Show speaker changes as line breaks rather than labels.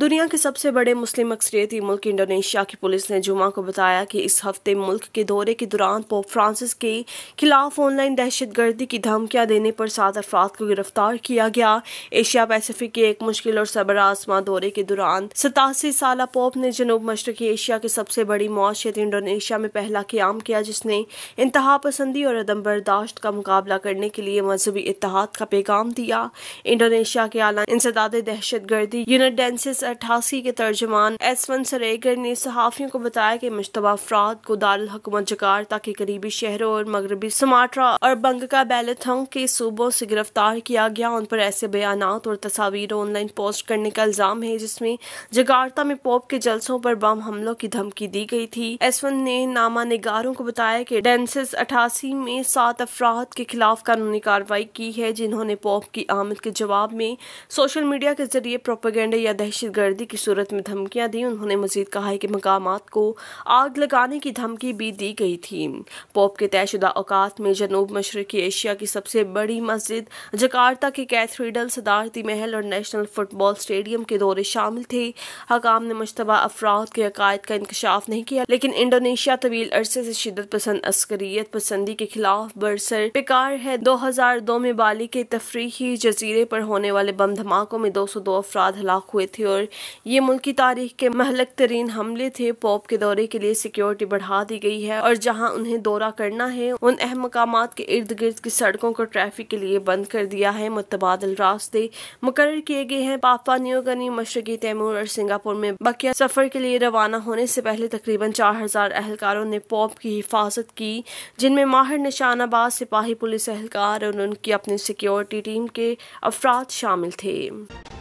दुनिया के सबसे बड़े मुस्लिम अक्सरियती मुल्क इंडोनेशिया की पुलिस ने जुमा को बताया कि इस हफ्ते मुल्क के दौरे के दौरान पोप फ्रांसिस के खिलाफ ऑनलाइन दहशत गर्दी की धमकियां देने पर सात अफराद को गिरफ्तार किया गया एशिया पैसिफिक के एक मुश्किल और सबर आसमा दौरे के दौरान सतासी साल पोप ने जनूब मशरकी एशिया के सबसे बड़ी मुआशत इंडोनेशिया में पहला क्याम किया जिसने इंतहा पसंदी और अदम बर्दाश्त का मुकाबला करने के लिए मजहबी इतिहाद का पैगाम दिया इंडोनेशिया के आला इंसदाद दहशत गर्दी यूनिडेंसिस अठासी अट्ठासी के तर्जमान एसवन सरेगर ने सहाफ़ियों को बताया कि मुशतबा अफराद को दारकूमत जकार्ता के करीबी शहरों और मगरबी समाट्रा और बंगका बैलथंग के सूबों से गिरफ्तार किया गया उन पर ऐसे बयान और तस्वीर ऑनलाइन पोस्ट करने का इल्ज़ाम है जिसमें जकार्ता में पोप के जलसों पर बम हमलों की धमकी दी गई थी एसवन ने नामा निगारों को बताया कि डेंसिस अठासी में सात अफराद के खिलाफ कानूनी कार्रवाई की है जिन्होंने पोप की आमद के जवाब में सोशल मीडिया के जरिए प्रोपेगेंडा या दहशत दहशतगर्दी की सूरत में धमकियां दी उन्होंने मजीद कहा है कि मकाम को आग लगाने की धमकी भी दी गई थी पोप के तयशुदा अवकात में जनूब मशरकी एशिया की सबसे बड़ी मस्जिद जकार्ता के कैथरीडल सदारती महल और नेशनल फुटबॉल स्टेडियम के दौरे शामिल थे हकाम ने मुशतबा अफराद के अकायद का इंकशाफ नहीं किया लेकिन इंडोनेशिया तवील अरसे से शिदत पसंद अस्करियत पसंदी के खिलाफ बरसर बेकार है दो हजार दो में बाली के तफरी जजीरे पर होने वाले बम धमाकों में दो सौ दो अफराद हलाक हुए थे और पर ये मुल्क की तारीख के महलक तरीन हमले थे पॉप के दौरे के लिए सिक्योरिटी बढ़ा दी गई है और जहाँ उन्हें दौरा करना है उन अहम मकाम के इर्द गिर्द की सड़कों को ट्रैफिक के लिए बंद कर दिया है मुतबादल रास्ते मुकर किए गए हैं पापा न्यूगनी मशरकी तैमूर और सिंगापुर में बकिया सफर के लिए रवाना होने से पहले तकरीबन चार हजार एहलकारों ने पॉप की हिफाजत की जिनमें माहिर निशानाबाद सिपाही पुलिस एहलकार और उनकी अपनी सिक्योरिटी टीम के अफराद शामिल थे